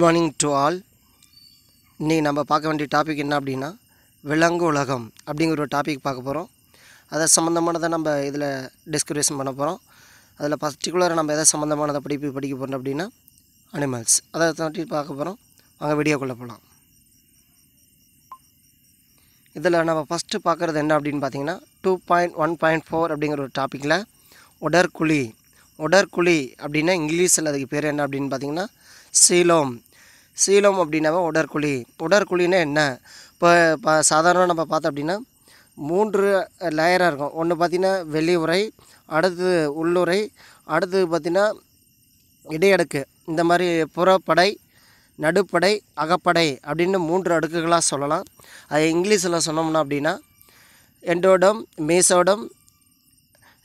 good morning to all இன்றைக்கி நம்ம பார்க்க வேண்டிய டாபிக் என்ன அப்படின்னா விலங்கு உலகம் அப்படிங்கிற ஒரு டாபிக் பார்க்க போகிறோம் அதை சம்மந்தமானதை நம்ம இதில் டிஸ்கரேஷன் பண்ண போகிறோம் அதில் பர்டிகுலராக நம்ம எதை சம்மந்தமானதை படிப்பு படிக்க போகிறோம் அப்படின்னா அனிமல்ஸ் அதை தாண்டி பார்க்க போகிறோம் அங்கே வீடியோக்குள்ளே போகலாம் இதில் நம்ம ஃபஸ்ட்டு பார்க்குறது என்ன அப்படின்னு பார்த்தீங்கன்னா two point one point four அப்படிங்கிற ஒரு டாப்பிக்கில் உடற்குழி உடற்குழி அப்படின்னா இங்கிலீஷில் அதுக்கு பேர் என்ன அப்படின்னு பார்த்தீங்கன்னா சீலோம் சீலம் அப்படின்னாவே உடற்குழி உடற்குழின்னா என்ன இப்போ இப்போ சாதாரண நம்ம பார்த்தோம் அப்படின்னா மூன்று லேயராக இருக்கும் ஒன்று பார்த்திங்கன்னா வெளி உரை அடுத்து உள்ளுரை அடுத்து பார்த்திங்கன்னா இடையடுக்கு இந்த மாதிரி புறப்படை நடுப்படை அகப்படை அப்படின்னு மூன்று அடுக்குகளாக சொல்லலாம் அது இங்கிலீஷில் சொன்னோம்னா அப்படின்னா எண்டோடம் மீசோடம்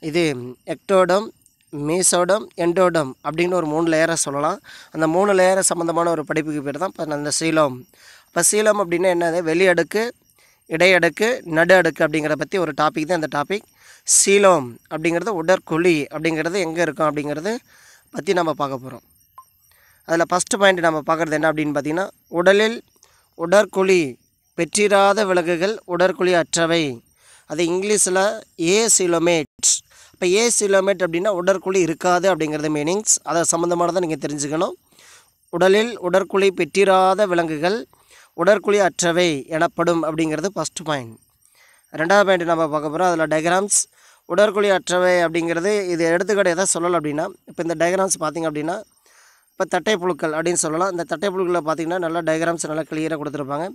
இது எக்டோடம் மீசோடம் எண்டோடம் அப்படின்னு ஒரு மூணு லேயரை சொல்லலாம் அந்த மூணு லேயரை சம்மந்தமான ஒரு படிப்புக்கு பேர் தான் இப்போ அந்த சீலம் இப்போ சீலம் அப்படின்னா என்னது வெளி அடுக்கு இடையடுக்கு நடு அடுக்கு அப்படிங்கிறத பற்றி ஒரு டாபிக் தான் இந்த டாபிக் சீலம் அப்படிங்கிறது உடற்குழி அப்படிங்கிறது எங்கே இருக்கும் அப்படிங்கிறது பற்றி நம்ம பார்க்க போகிறோம் அதில் ஃபஸ்ட்டு பாயிண்ட் நம்ம பார்க்குறது என்ன அப்படின்னு பார்த்திங்கன்னா உடலில் உடற்குழி பெற்றிராத விலகுகள் உடற்குழி அற்றவை அது இங்கிலீஷில் ஏ சிலோமேட் இப்போ ஏசு இலோமேட் அப்படின்னா உடற்குழி இருக்காது அப்படிங்கிறது மீனிங்ஸ் அதை சம்மந்தமானதை நீங்கள் தெரிஞ்சுக்கணும் உடலில் உடற்குழி பெற்றிராத விலங்குகள் உடற்குழி அற்றவை எனப்படும் அப்படிங்கிறது ஃபஸ்ட் பாயிண்ட் ரெண்டாவது பாயிண்ட் நம்ம பார்க்க போகிறோம் அதில் டயக்ராம்ஸ் உடற்குழி அற்றவை அப்படிங்கிறது இது எடுத்துக்கிட்ட எதை சொல்லலை அப்படின்னா இப்போ இந்த டயக்ராம்ஸ் பார்த்திங்க அப்படின்னா இப்போ தட்டை புழுக்கள் அப்படின்னு சொல்லலாம் இந்த தட்டை புழுக்களில் பார்த்தீங்கன்னா நல்லா டயக்ராம்ஸ் நல்லா கிளியராக கொடுத்துருப்பாங்க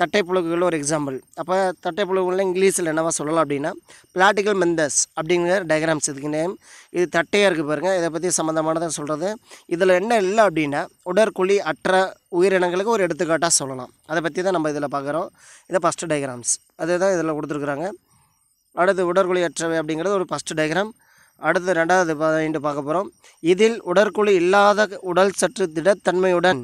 தட்டை புழுக்குகள் ஒரு எக்ஸாம்பிள் அப்போ தட்டை புழுக்குகளில் இங்கிலீஷில் என்னவா சொல்லலாம் அப்படின்னா பிளாட்டிக்கல் மெந்தஸ் அப்படிங்கிற டயக்ராம்ஸ் இதுக்கு நேம் இது தட்டையாக இருக்குது பாருங்கள் இதை பற்றி சம்மந்தமானதை சொல்கிறது இதில் என்ன இல்லை அப்படின்னா உடற்குழி அற்ற உயிரினங்களுக்கு ஒரு எடுத்துக்காட்டாக சொல்லலாம் அதை பற்றி தான் நம்ம இதில் பார்க்குறோம் இதை ஃபஸ்ட்டு டயக்ராம்ஸ் அதே தான் இதில் கொடுத்துருக்குறாங்க அடுத்து அற்றவை அப்படிங்கிறது ஒரு ஃபஸ்ட்டு டயக்ராம் அடுத்து ரெண்டாவது பாயிண்ட் பார்க்க போகிறோம் இதில் உடற்குழி இல்லாத உடல் சற்று திடத்தன்மையுடன்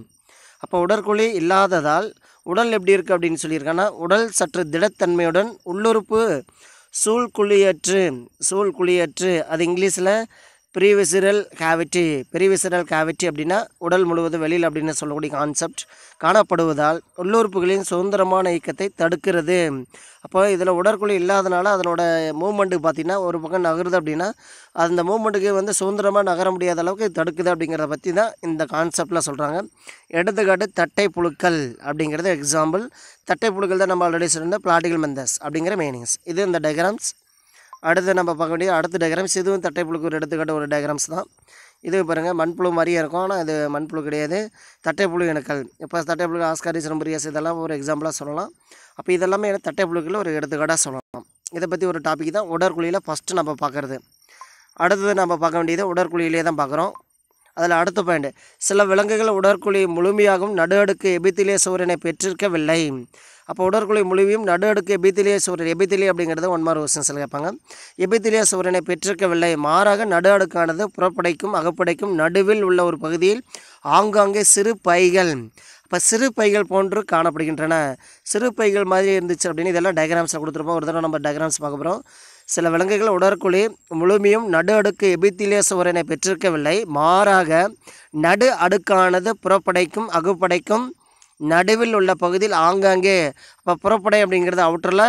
அப்போ உடற்குழி இல்லாததால் உடல் எப்படி இருக்குது அப்படின்னு சொல்லியிருக்காங்கன்னா உடல் சற்று திடத்தன்மையுடன் உள்ளுறுப்பு சூழ்குழியற்று சூழ்குழியற்று அது இங்கிலீஷில் ப்ரீவிசிரல் கேவிட்டி ப்ரீவிசிரல் கேவிட்டி அப்படின்னா உடல் முழுவதும் வெளியில் அப்படின்னு சொல்லக்கூடிய கான்செப்ட் காணப்படுவதால் உள்ளுறுப்புகளின் சுதந்திரமான இயக்கத்தை தடுக்கிறது அப்போ இதில் உடற்குழி இல்லாதனால அதனோட மூமெண்ட்டுக்கு பார்த்திங்கன்னா ஒரு பக்கம் நகருது அப்படின்னா அந்த மூமெண்ட்டுக்கு வந்து சுதந்திரமாக நகர முடியாத அளவுக்கு தடுக்குது அப்படிங்கிறத பற்றி தான் இந்த கான்செப்டில் சொல்கிறாங்க எடுத்துக்காட்டு தட்டை புழுக்கள் அப்படிங்கிறது எக்ஸாம்பிள் தட்டை புழுக்கள் தான் நம்ம ஆல்ரெடி சொல்லியிருந்த பிளாட்டிகல் மெந்தஸ் அப்படிங்கிற மீனிங்ஸ் இது இந்த டயக்ராம்ஸ் அடுத்து நம்ம பார்க்க வேண்டிய அடுத்த டைக்ராம்ஸ் இதுவும் தட்டைப்புழுக்கு ஒரு எடுத்துக்காட்ட ஒரு டயக்ராம்ஸ் தான் இது பாருங்கள் மண்புழு மாதிரியே இருக்கும் ஆனால் இது மண்புழு கிடையாது தட்டைப்புழு எனக்கு இப்போ தட்டை புழு ஆஸ்காரி சிரம்பரியாஸ் இதெல்லாம் ஒரு எக்ஸாம்பிளாக சொல்லலாம் அப்போ இதெல்லாமே தட்டை புழுக்கில் ஒரு எடுத்துக்காட்டாக சொல்லலாம் இதை பற்றி ஒரு டாபிக் தான் உடற்குழியில் ஃபஸ்ட்டு நம்ம பார்க்குறது அடுத்தது நம்ம பார்க்க வேண்டியது உடற்குழியிலே தான் பார்க்குறோம் அதில் அடுத்த பாயிண்ட் சில விலங்குகள் உடற்குழி முழுமையாகவும் நடு அடுக்கு எபித்திலிய சூரியனை பெற்றிருக்கவில்லை அப்போ உடற்குழி முழுமையும் நடு அடுக்கு எபித்திலிய சூரியன் எபித்திலி அப்படிங்கிறது ஒன் கொஸ்டின் சில கேட்பாங்க எபித்திலிய சூரியனை பெற்றிருக்கவில்லை மாறாக நடு அடுக்கானது புறப்படைக்கும் அகப்படைக்கும் நடுவில் உள்ள ஒரு பகுதியில் ஆங்காங்கே சிறு பைகள் இப்போ சிறு பைகள் போன்று காணப்படுகின்றன சிறு பைகள் மாதிரி இருந்துச்சு அப்படின்னு இதெல்லாம் டயக்ராம்ஸில் கொடுத்துருப்போம் ஒரு தடவை நம்ம டயக்ராம்ஸ் பார்க்க போகிறோம் சில விலங்குகள் உடற்குழி முழுமையும் நடு அடுக்கு எபித்திலிய சுவரனை பெற்றிருக்கவில்லை மாறாக நடு அடுக்கானது புறப்படைக்கும் அகுப்படைக்கும் நடுவில் உள்ள பகுதியில் ஆங்காங்கே இப்போ புறப்படை அப்படிங்கிறது அவுட்டரில்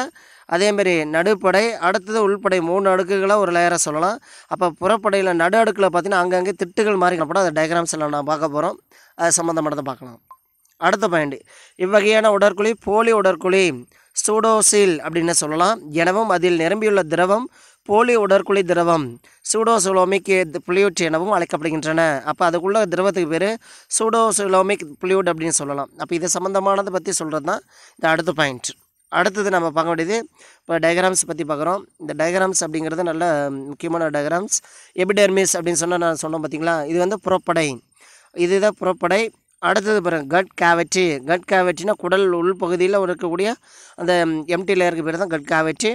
அதேமாரி நடுப்படை அடுத்தது உள்படை மூணு அடுக்குகளாக ஒரு லேயரை சொல்லலாம் அப்போ புறப்படையில் நடு அடுக்கில் பார்த்தீங்கன்னா ஆங்காங்கே திட்டுகள் மாறிங்க காணப்படும் அந்த டயக்ராம்ஸ் எல்லாம் நான் பார்க்க போகிறோம் அது சம்மந்தமானதை பார்க்கலாம் அடுத்த பாயிண்ட் இவ்வகையான உடற்குழி போலி உடற்குழி சூடோசில் அப்படின்னு சொல்லலாம் எனவும் அதில் நிரம்பியுள்ள திரவம் போலி உடற்குழி திரவம் சூடோசுலோமிக் புளியூட் எனவும் அழைக்கப்படுகின்றன அப்போ அதுக்குள்ள திரவத்துக்கு பேர் சூடோசுலோமிக் புளியூட் அப்படின்னு சொல்லலாம் அப்போ இது சம்மந்தமானதை பற்றி சொல்கிறது தான் இந்த அடுத்த பாயிண்ட் அடுத்தது நம்ம பார்க்க வேண்டியது இப்போ டயக்ராம்ஸ் பற்றி பார்க்குறோம் இந்த டயக்ராம்ஸ் அப்படிங்கிறது நல்ல முக்கியமான டயக்ராம்ஸ் எபிடெர்மிஸ் அப்படின்னு சொன்னால் நான் சொன்னோம் பார்த்தீங்களா இது வந்து புறப்படை இதுதான் புறப்படை அடுத்தது பாருங்கள் கட் கேவெட்டி கட் கேவெட்டினா குடல் உள்பகுதியில் இருக்கக்கூடிய அந்த எம்டி லேயருக்கு பேர் தான் கட் கேவெட்டி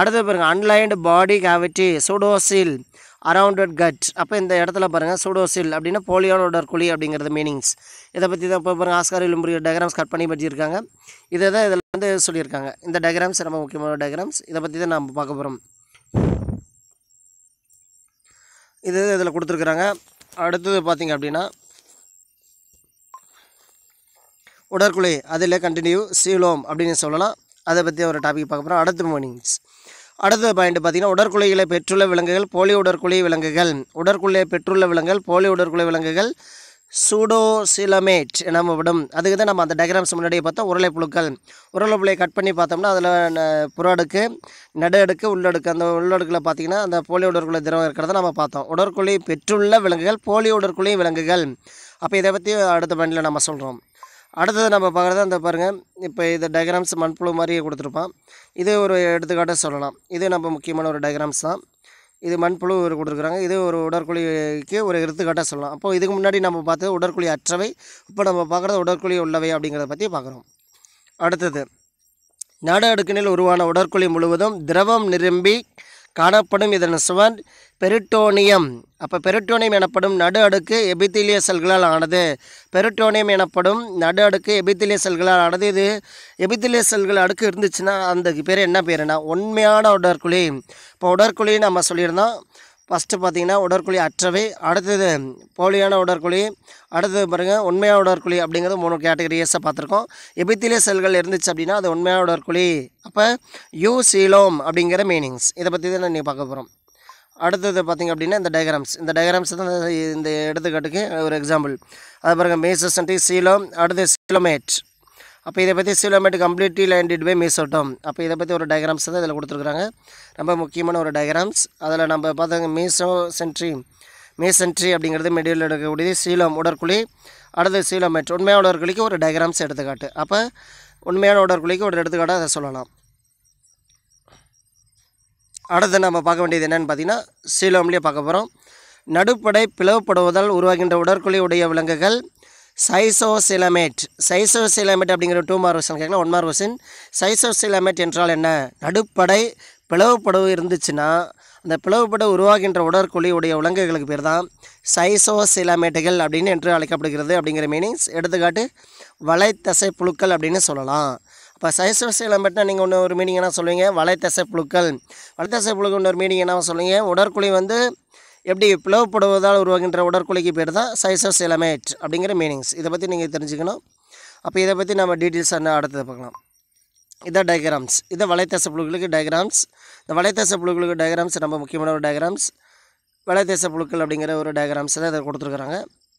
அடுத்தது பாருங்கள் அன்லைன்டு பாடி கேவிட்டி சூடோசில் அரவுண்டட் கட் அப்போ இந்த இடத்துல பாருங்கள் சூடோசில் அப்படின்னா போலியோனோட குழி அப்படிங்கிறது மீனிங்ஸ் இதை பற்றி தான் இப்போ பாருங்கள் ஆஸ்கார் விளிம்புரிய டயக்ராம்ஸ் கட் பண்ணி படிச்சிருக்காங்க இதை தான் இதில் வந்து சொல்லியிருக்காங்க இந்த டயக்ராம்ஸ் ரொம்ப முக்கியமான டயக்ராம்ஸ் இதை பற்றி தான் நம்ம பார்க்க போகிறோம் இது இதில் கொடுத்துருக்குறாங்க அடுத்தது பார்த்திங்க அப்படின்னா உடற்குலை அதில் கண்டினியூ சீலோம் அப்படின்னு சொல்லலாம் அதை பற்றி ஒரு டாபிக் பார்க்க போகிறோம் அடுத்த மார்னிங்ஸ் அடுத்த பாயிண்ட் பார்த்திங்கன்னா உடற்குலைகளை பெற்றுள்ள விலங்குகள் போலி உடற்குலை விலங்குகள் உடற்குலையை பெற்றுள்ள விலங்குகள் போலி உடற்குலை விலங்குகள் சூடோசிலமேட் எனப்படும் அதுக்கு தான் நம்ம அந்த டயக்ராம்ஸ் முன்னாடியே பார்த்தோம் உருளை புழுக்கள் உருளை புழுவை கட் பண்ணி பார்த்தோம்னா அதில் புறடுக்கு நடு அடுக்கு உள்ளடுக்கு அந்த உள்ளடுக்கில் பார்த்திங்கன்னா அந்த போலி உடற்குலை திரவம் இருக்கிறத நம்ம பார்த்தோம் உடற்குழி பெற்றுள்ள விலங்குகள் போலி உடற்குழி விலங்குகள் அப்போ இதை பற்றி அடுத்த பாயிண்டில் நம்ம சொல்கிறோம் அடுத்தது நம்ம பார்க்குறது அந்த பாருங்கள் இப்போ இது டயக்ராம்ஸ் மண்புழு மாதிரியே கொடுத்துருப்பான் இது ஒரு எடுத்துக்காட்டாக சொல்லலாம் இது நம்ம முக்கியமான ஒரு டயக்ராம்ஸ் தான் இது மண்புழு ஒரு கொடுத்துருக்குறாங்க இது ஒரு உடற்குழிக்கு ஒரு எடுத்துக்காட்டாக சொல்லலாம் அப்போது இதுக்கு முன்னாடி நம்ம பார்த்தது உடற்குழி அற்றவை இப்போ நம்ம பார்க்குறது உடற்குழி உள்ளவை அப்படிங்கிறத பற்றி பார்க்குறோம் அடுத்தது நாடு அடுக்கினில் உருவான உடற்குழி முழுவதும் திரவம் நிரம்பி காணப்படும் இதன் சுவர் பெரிட்டோனியம் அப்போ பெரிட்டோனியம் எனப்படும் நடு அடுக்கு எபித்திலிய செல்களால் ஆனது பெரிட்டோனியம் எனப்படும் நடு அடுக்கு எபித்திலிய செல்களால் ஆனது இது எபித்திலிய செல்கள் அடுக்கு இருந்துச்சுன்னா அந்த பேர் என்ன பேருனா உண்மையான உடற்குழி இப்போ உடற்குழி நம்ம சொல்லியிருந்தோம் ஃபஸ்ட்டு பார்த்தீங்கன்னா உடற்குழி அற்றவை அடுத்தது போலியான உடற்குழி அடுத்தது பாருங்கள் உண்மையான உடற்குழி அப்படிங்கிறது மூணு கேட்டகரிஸை பார்த்துருக்கோம் எபித்திலிய செல்கள் இருந்துச்சு அப்படின்னா அது உண்மையான உடற்குழி அப்போ யூ சீலோம் அப்படிங்கிற மீனிங்ஸ் இதை பற்றி தான் நீங்கள் பார்க்க போகிறோம் அடுத்தது பார்த்திங்க அப்படின்னா இந்த டயக்ராம்ஸ் இந்த டயக்ராம்ஸ் தான் இந்த எடுத்துக்காட்டுக்கு ஒரு எக்ஸாம்பிள் அது பாருங்கள் மேசஸ்டி சீலோம் அடுத்து சீலோமேட் அப்போ இதை பற்றி coelomate completely lined by mesoderm அப்போ இதை பற்றி ஒரு டயக்ராம்ஸ் தான் இதில் கொடுத்துருக்குறாங்க ரொம்ப முக்கியமான ஒரு டயக்ராம்ஸ் அதில் நம்ம பார்த்தாங்க மீசோ சென்ட்ரி சென்ட்ரி அப்படிங்கிறது மெடியில் எடுக்கக்கூடியது சீலம் உடற்குழி அடுத்து சீலோமேட் உண்மையான உடற்குழிக்கு ஒரு டயக்ராம்ஸ் எடுத்துக்காட்டு அப்போ உண்மையான உடற்குழிக்கு ஒரு எடுத்துக்காட்டாக அதை சொல்லலாம் அடுத்து நம்ம பார்க்க வேண்டியது என்னென்னு பார்த்தீங்கன்னா சீலோம்லேயே பார்க்க போகிறோம் நடுப்படை பிளவுபடுவதால் உருவாகின்ற உடற்குழி உடைய விலங்குகள் சைசோசிலமேட் சைசோசிலமேட் அப்படிங்கிற டூ மார்க் கொஸ்டின் கேட்கலாம் ஒன் மார்க் கொஸ்டின் சைசோசிலமேட் என்றால் என்ன நடுப்படை பிளவுப்படவு இருந்துச்சுன்னா அந்த பிளவுப்பட உருவாகின்ற உடற்கொலி உடைய விலங்குகளுக்கு பேர் தான் சைசோசிலமேட்டுகள் அப்படின்னு என்று அழைக்கப்படுகிறது அப்படிங்கிற மீனிங்ஸ் எடுத்துக்காட்டு வலைத்தசை புழுக்கள் அப்படின்னு சொல்லலாம் இப்போ சைசோசிலமேட்னா நீங்கள் ஒன்று ஒரு மீனிங் என்ன சொல்லுவீங்க வலைத்தசை புழுக்கள் வலைத்தசை புழுக்கள் ஒரு மீனிங் என்ன சொல்லுவீங்க உடற்கொழி வந்து எப்படி பிளவுப்படுவதால் உருவாகின்ற உடற்கொலைக்கு பேர் தான் சைசஸ் எலமேட் அப்படிங்கிற மீனிங்ஸ் இதை பற்றி நீங்கள் தெரிஞ்சுக்கணும் அப்போ இதை பற்றி நம்ம டீட்டெயில்ஸ் என்ன அடுத்தது பார்க்கலாம் இதான் டயக்ராம்ஸ் இதை வலைத்தேச புழுக்களுக்கு டயக்ராம்ஸ் இந்த வலைத்தேச புழுக்களுக்கு டயக்ராம்ஸ் ரொம்ப முக்கியமான ஒரு டயக்ராம்ஸ் வலைத்தேச புழுக்கள் அப்படிங்கிற ஒரு டயக்ராம்ஸ் தான் இதை கொடுத்துருக்குறாங்க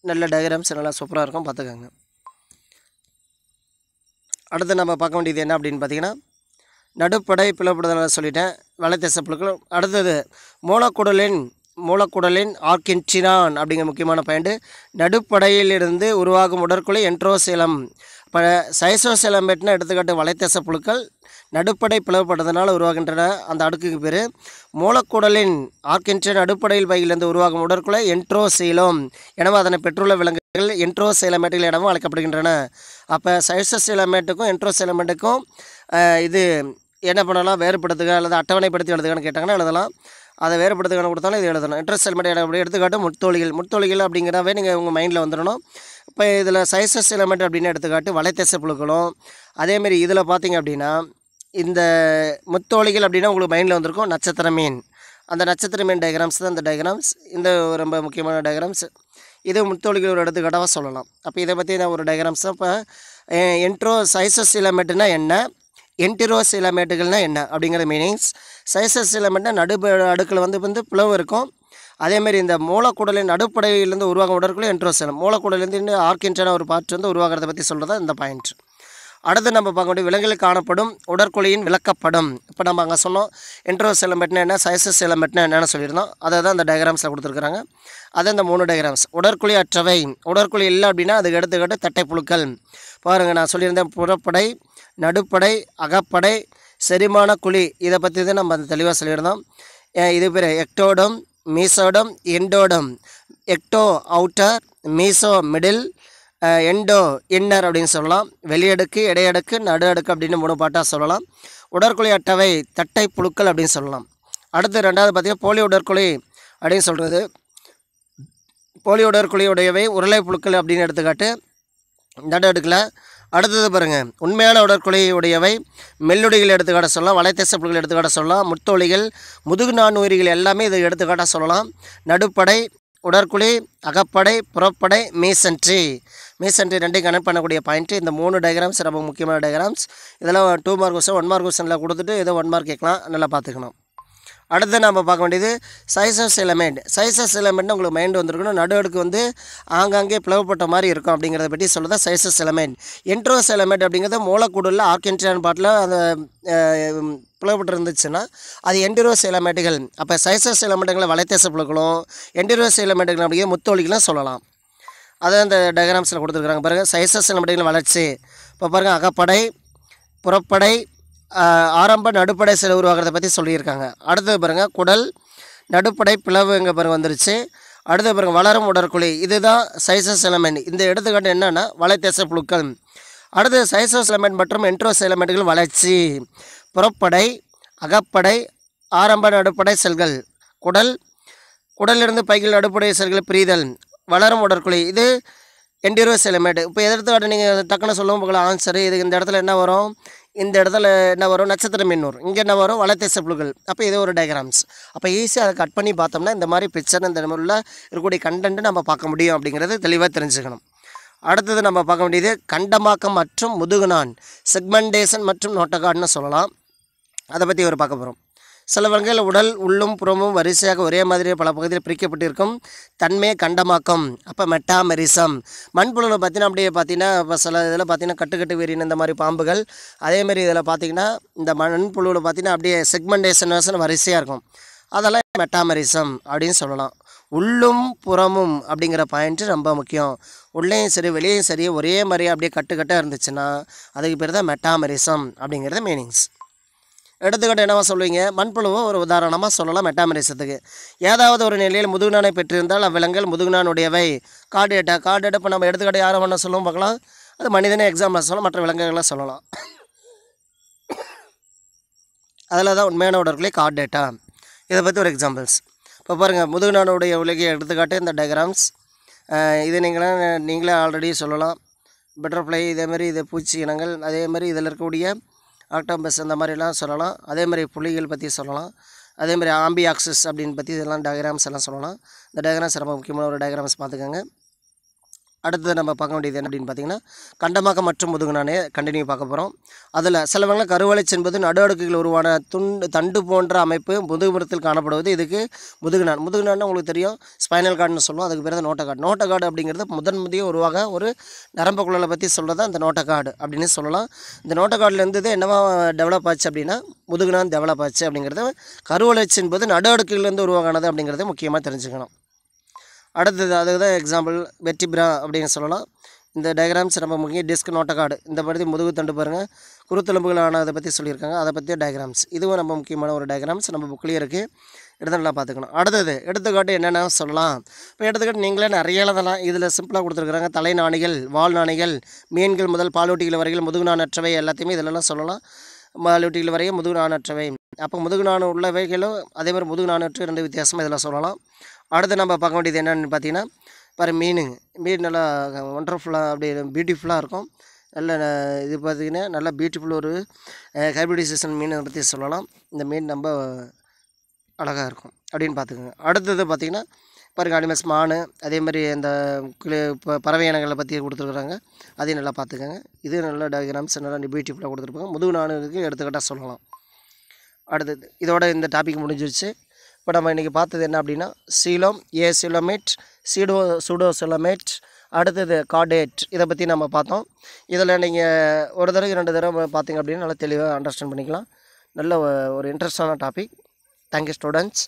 நல்ல டயக்ராம்ஸ் நல்லா சூப்பராக இருக்கும் பார்த்துக்கோங்க அடுத்து நம்ம பார்க்க வேண்டியது என்ன அப்படின்னு பார்த்தீங்கன்னா நடுப்படை பிளவுபடுதலாக சொல்லிட்டேன் வலைத்தேச புழுக்கள் அடுத்தது மூலக்குடலின் மூலக்குடலின் ஆர்கின்சினான் அப்படிங்கிற முக்கியமான பாயிண்ட்டு நடுப்படையிலிருந்து உருவாகும் உடற்குழி என்ட்ரோசேலம் ப சைசோசேலம் எடுத்துக்காட்டு வலைத்தச புழுக்கள் நடுப்படை பிளவுபட்டதுனால உருவாகின்றன அந்த அடுக்குக்கு பேர் மூலக்குடலின் ஆர்கின்சின் அடிப்படையில் பையிலிருந்து உருவாகும் உடற்குலை என்ட்ரோசீலம் எனவும் அதனை பெற்றுள்ள விலங்குகள் என்ட்ரோசிலமேட்டுகள் எனவும் அழைக்கப்படுகின்றன அப்போ சைசோசிலமேட்டுக்கும் என்ட்ரோசிலமேட்டுக்கும் இது என்ன பண்ணலாம் வேறுபடுத்துக அல்லது அட்டவணைப்படுத்தி எழுதுகன்னு கேட்டாங்கன்னா எழுதலாம் அதை வேறுபடுத்துக்கான கொடுத்தாலும் இது எழுதணும் இன்ட்ரெஸ்ட் செல்மெண்ட் அப்படி எடுத்துக்காட்டு முத்தொழிகள் முத்தொழிகள் அப்படிங்கிறவே நீங்கள் உங்கள் மைண்டில் வந்துடணும் இப்போ இதில் சைசஸ் எலமெண்ட் அப்படின்னு எடுத்துக்காட்டு வலைத்தச புழுக்களும் அதேமாரி இதில் பார்த்தீங்க அப்படின்னா இந்த முத்தோழிகள் அப்படின்னா உங்களுக்கு மைண்டில் வந்திருக்கும் நட்சத்திர மீன் அந்த நட்சத்திர மீன் டயக்ராம்ஸ் தான் இந்த டயக்ராம்ஸ் இந்த ரொம்ப முக்கியமான டயக்ராம்ஸ் இது முத்தோழிகள் ஒரு எடுத்துக்காட்டாக சொல்லலாம் அப்போ இதை பற்றி நான் ஒரு டயக்ராம்ஸ் இப்போ என்ட்ரோ சைசஸ் எலமெண்ட்டுனா என்ன என்டிரோ சிலமேட்டுகள்னால் என்ன அப்படிங்கிற மீனிங்ஸ் சைசஸ் இலமேட்னா நடு அடுக்கில் வந்து வந்து பிளவு இருக்கும் அதேமாரி இந்த மூலக்கூடலின் நடுப்படையிலேருந்து உருவாகும் உடற்குள்ள மூலக்குடலேருந்து இன்னும் ஆர்கின்றான ஒரு பாட்டு வந்து உருவாகிறத பற்றி சொல்கிறது இந்த பாயிண்ட் அடுத்து நம்ம பார்க்க முடியும் விலங்குகள் காணப்படும் உடற்குழியின் விளக்கப்படும் இப்போ நம்ம அங்கே சொன்னோம் என்ட்ரோ எலமெட்னா என்ன சைசஸ் எலமெட்னா என்னென்னு சொல்லியிருந்தோம் அதை தான் அந்த டயக்ராம்ஸில் கொடுத்துருக்குறாங்க அது இந்த மூணு டயக்ராம்ஸ் உடற்குழி அற்றவை உடற்குழி இல்லை அப்படின்னா அதுக்கு எடுத்துக்கிட்டு தட்டை புழுக்கள் பாருங்கள் நான் சொல்லியிருந்தேன் புறப்படை நடுப்படை அகப்படை செரிமான குழி இதை பற்றி தான் நம்ம அந்த தெளிவாக சொல்லியிருந்தோம் இது பேர் ectoderm mesoderm endoderm ecto outer meso middle endo inner அப்படின்னு சொல்லலாம் வெளியடுக்கு இடையடுக்கு நடு அடுக்கு அப்படின்னு மூணு பாட்டாக சொல்லலாம் உடற்குழி அட்டவை தட்டை புழுக்கள் அப்படின்னு சொல்லலாம் அடுத்து ரெண்டாவது பார்த்திங்கன்னா போலி உடற்குழி அப்படின்னு சொல்கிறது போலி உடற்குழியுடையவை உருளை புழுக்கள் அப்படின்னு எடுத்துக்காட்டு நடு அடுக்கில் அடுத்தது பாருங்கள் உண்மையான உடற்கொலை உடையவை எடுத்துக்காட்ட சொல்லலாம் வலைத்தசப்புகள் எடுத்துக்காட்ட சொல்லலாம் முத்தொழிகள் முதுகு நான்னுயிரிகள் எல்லாமே இதை எடுத்துக்காட்ட சொல்லலாம் நடுப்படை உடற்குழி அகப்படை புறப்படை மீசன்ட்ரி மீசன்ட்ரி ரெண்டையும் கனெக்ட் பண்ணக்கூடிய பாயிண்ட்டு இந்த மூணு டயக்ராம்ஸ் ரொம்ப முக்கியமான டயக்ராம்ஸ் இதெல்லாம் two mark question one mark கொஸ்டனில் கொடுத்துட்டு ஏதோ ஒன் மார்க் கேட்கலாம் நல்லா பார்த்துக்கணும் அடுத்து நம்ம பார்க்க வேண்டியது சைசஸ் எலமெண்ட் சைசஸ் எலமெண்ட்னு உங்களுக்கு மைண்டு வந்திருக்கணும் நடுவடுக்கு வந்து ஆங்காங்கே பிளவுப்பட்ட மாதிரி இருக்கும் அப்படிங்கிறத பற்றி சொல்லுதா சைசஸ் எலமெண்ட் என்ட்ரோஸ் எலமெண்ட் அப்படிங்கிறது மூலக்கூடுல ஆர்கென்ட்ரியான் பாட்டில் அந்த பிளவுபட்டு இருந்துச்சுன்னா அது என்டிரோஸ் எலமெண்ட்டுகள் அப்போ சைசஸ் எலமெண்ட்டுகளை வலைத்தேச புழுக்களும் என்டிரோஸ் எலமெண்ட்டுகள் அப்படிங்கிற முத்தொழிகளும் சொல்லலாம் அதை அந்த டயக்ராம்ஸில் கொடுத்துருக்குறாங்க பாருங்கள் சைசஸ் எலமெண்ட்டுகளின் வளர்ச்சி இப்போ பாருங்கள் அகப்படை புறப்படை ஆரம்ப நடுப்படை செல் உருவாகிறத பற்றி சொல்லியிருக்காங்க அடுத்தது பாருங்கள் குடல் நடுப்படை பிளவு இங்கே பாருங்கள் வந்துருச்சு அடுத்தது பாருங்கள் வளரும் உடற்குழி இதுதான் சைசஸ் எலமெண்ட் இந்த எடுத்துக்காட்டு என்னென்னா வலைத்தேச புழுக்கள் அடுத்தது சைசஸ் எலமெண்ட் மற்றும் என்ட்ரோஸ் எலமெண்ட்டுகள் வளர்ச்சி புறப்படை அகப்படை ஆரம்ப நடுப்படை செல்கள் குடல் குடலிருந்து பைகள் நடுப்படை செல்கள் பிரிதல் வளரும் உடற்குழி இது என்டிரோஸ் எலமெண்ட் இப்போ எதிர்த்து நீங்கள் டக்குன்னு சொல்லவும் உங்களை ஆன்சரு இது இந்த இடத்துல என்ன வரும் இந்த இடத்துல என்ன வரும் நட்சத்திர மின்னூர் இங்கே என்ன வரும் வளர்த்த செப்புகள் அப்போ இது ஒரு டயக்ராம்ஸ் அப்போ ஈஸியாக அதை கட் பண்ணி பார்த்தோம்னா இந்த மாதிரி பிக்சர் இந்த மாதிரில இருக்கக்கூடிய கண்டென்ட்டு நம்ம பார்க்க முடியும் அப்படிங்கிறது தெளிவாக தெரிஞ்சுக்கணும் அடுத்தது நம்ம பார்க்க வேண்டியது கண்டமாக்கம் மற்றும் முதுகுநான் செக்மெண்டேஷன் மற்றும் நோட்டகார்டுன்னு சொல்லலாம் அதை பற்றி ஒரு பார்க்க போகிறோம் சில வகையில் உடல் உள்ளும் புறமும் வரிசையாக ஒரே மாதிரி பல பகுதியில் பிரிக்கப்பட்டிருக்கும் தன்மையை கண்டமாக்கம் அப்போ மெட்டாமெரிசம் மண்புழுவில் பார்த்தீங்கன்னா அப்படியே பார்த்தீங்கன்னா இப்போ சில இதில் பார்த்தீங்கன்னா கட்டுக்கட்டு இந்த மாதிரி பாம்புகள் அதேமாரி இதில் பார்த்தீங்கன்னா இந்த மண்புழுவில் பார்த்தீங்கன்னா அப்படியே செக்மெண்டேஷன் வரிசையாக இருக்கும் அதெல்லாம் மெட்டாமரிசம் அப்படின்னு சொல்லலாம் உள்ளும் புறமும் அப்படிங்கிற பாயிண்ட்டு ரொம்ப முக்கியம் உள்ளேயும் சரி வெளியும் சரி ஒரே மாதிரியே அப்படியே கட்டுக்கட்டாக இருந்துச்சுன்னா அதுக்கு பேர் தான் மெட்டாமரிசம் அப்படிங்கிறது மீனிங்ஸ் எடுத்துக்கிட்டு என்னவா சொல்லுவீங்க மண்புழுவை ஒரு உதாரணமாக சொல்லலாம் மெட்டாமரிசத்துக்கு ஏதாவது ஒரு நிலையில் முதுகுனானை பெற்றிருந்தால் அவ்விலங்கள் முதுகுனானுடையவை காடு எட்டா காடு எடுப்ப நம்ம எடுத்துக்கிட்ட யாரை வேணால் சொல்லவும் பார்க்கலாம் அது மனிதனே எக்ஸாம்பிளாக சொல்லலாம் மற்ற விலங்குகளை சொல்லலாம் அதில் தான் உண்மையான உடற்களே கார்ட் டேட்டா இதை பற்றி ஒரு எக்ஸாம்பிள்ஸ் இப்போ பாருங்கள் முதுகுநானுடைய உலகை எடுத்துக்காட்டு இந்த டயக்ராம்ஸ் இது நீங்களே நீங்களே ஆல்ரெடி சொல்லலாம் பட்டர்ஃப்ளை இதேமாதிரி இது பூச்சி இனங்கள் அதேமாதிரி இதில் இருக்கக்கூடிய ஆக்டோபஸ் அந்த மாதிரிலாம் சொல்லலாம் அதே மாதிரி புள்ளிகள் பற்றி சொல்லலாம் அதே மாதிரி ஆம்பி ஆக்சஸ் அப்படின்னு பற்றி இதெல்லாம் டயக்ராம்ஸ் எல்லாம் சொல்லலாம் இந்த டயக்ராம்ஸ் ரொம்ப முக்கியமான ஒரு டயக்ராம்ஸ் பார்த்துக்கோங்க அடுத்தது நம்ம பார்க்க வேண்டியது என்ன அப்படின்னு பார்த்தீங்கன்னா கண்டமாக மற்றும் முதுகுனானே கண்டினியூ பார்க்க போகிறோம் அதில் சில வகையில் சென்பது நடு அடுக்குகள் உருவான துண்டு தண்டு போன்ற அமைப்பு முதுகுமரத்தில் காணப்படுவது இதுக்கு முதுகுநான் முதுகுநான் உங்களுக்கு தெரியும் ஸ்பைனல் கார்டுன்னு சொல்லுவோம் அதுக்கு பிறகு நோட்ட கார்டு அப்படிங்கிறது முதன் முதிய உருவாக ஒரு நரம்பு குழலை பற்றி சொல்கிறதா அந்த கார்டு அப்படின்னு சொல்லலாம் இந்த நோட்டக்காடுலேருந்து இது என்னவா டெவலப் ஆச்சு அப்படின்னா முதுகுநான் டெவலப் ஆச்சு அப்படிங்கிறது கருவளைச்சு என்பது நடு அடுக்குகள்லேருந்து உருவாகானது அப்படிங்கிறத முக்கியமாக தெரிஞ்சுக்கணும் அடுத்தது அதுக்கு தான் எக்ஸாம்பிள் பிரா அப்படின்னு சொல்லலாம் இந்த டயக்ராம்ஸ் ரொம்ப முக்கியம் டிஸ்க் நோட்டக்காடு இந்த பற்றி முதுகு தண்டு பாருங்கள் குருத்தெலும்புகள் ஆனதை பற்றி சொல்லியிருக்காங்க அதை பற்றிய டயக்ராம்ஸ் இதுவும் ரொம்ப முக்கியமான ஒரு டயக்ராம்ஸ் நம்ம புக்லேயே இருக்குது எடுத்து நல்லா பார்த்துக்கணும் அடுத்தது எடுத்துக்காட்டு என்னென்ன சொல்லலாம் இப்போ எடுத்துக்காட்டு நீங்களே நிறைய எழுதலாம் இதில் சிம்பிளாக கொடுத்துருக்குறாங்க தலை நாணிகள் வால் நாணிகள் மீன்கள் முதல் பாலூட்டிகள் வரையில் முதுகு நாணற்றவை எல்லாத்தையுமே இதிலெல்லாம் சொல்லலாம் பாலூட்டிகள் வரையும் முதுகு நாணற்றவை அப்போ முதுகு நாணு உள்ளவைகளும் அதே மாதிரி முதுகு அற்று ரெண்டு வித்தியாசமாக இதெல்லாம் சொல்லலாம் அடுத்து நம்ம பார்க்க வேண்டியது என்னென்னு பார்த்தீங்கன்னா பாரு மீனுங்க மீன் நல்லா ஒண்டர்ஃபுல்லாக அப்படி பியூட்டிஃபுல்லாக இருக்கும் நல்ல இது பார்த்திங்கன்னா நல்லா பியூட்டிஃபுல் ஒரு ஹைபிரிடைசேஷன் மீனை பற்றி சொல்லலாம் இந்த மீன் ரொம்ப அழகாக இருக்கும் அப்படின்னு பார்த்துக்கோங்க அடுத்தது பார்த்திங்கன்னா பாருங்கள் அனிமல்ஸ் மான் அதே மாதிரி அந்த கிளி இப்போ பறவை இனங்களை பற்றி கொடுத்துருக்குறாங்க அதையும் நல்லா பார்த்துக்கோங்க இது நல்ல டயக்ராம்ஸ் நல்லா பியூட்டிஃபுல்லாக கொடுத்துருப்பாங்க முதுகு நானுக்கு எடுத்துக்கிட்டால் சொல்லலாம் அடுத்தது இதோட இந்த டாபிக் முடிஞ்சிருச்சு இப்போ நம்ம இன்றைக்கி பார்த்தது என்ன அப்படின்னா சீலம் ஏ சிலமேட் சீடோ சுடோ சிலமேட் அடுத்தது கார்டேட் இதை பற்றி நம்ம பார்த்தோம் இதில் நீங்கள் ஒரு தடவை ரெண்டு தடவை பார்த்தீங்க அப்படின்னா நல்லா தெளிவாக அண்டர்ஸ்டாண்ட் பண்ணிக்கலாம் நல்ல ஒரு இன்ட்ரெஸ்டான டாபிக் தேங்க்யூ ஸ்டூடெண்ட்ஸ்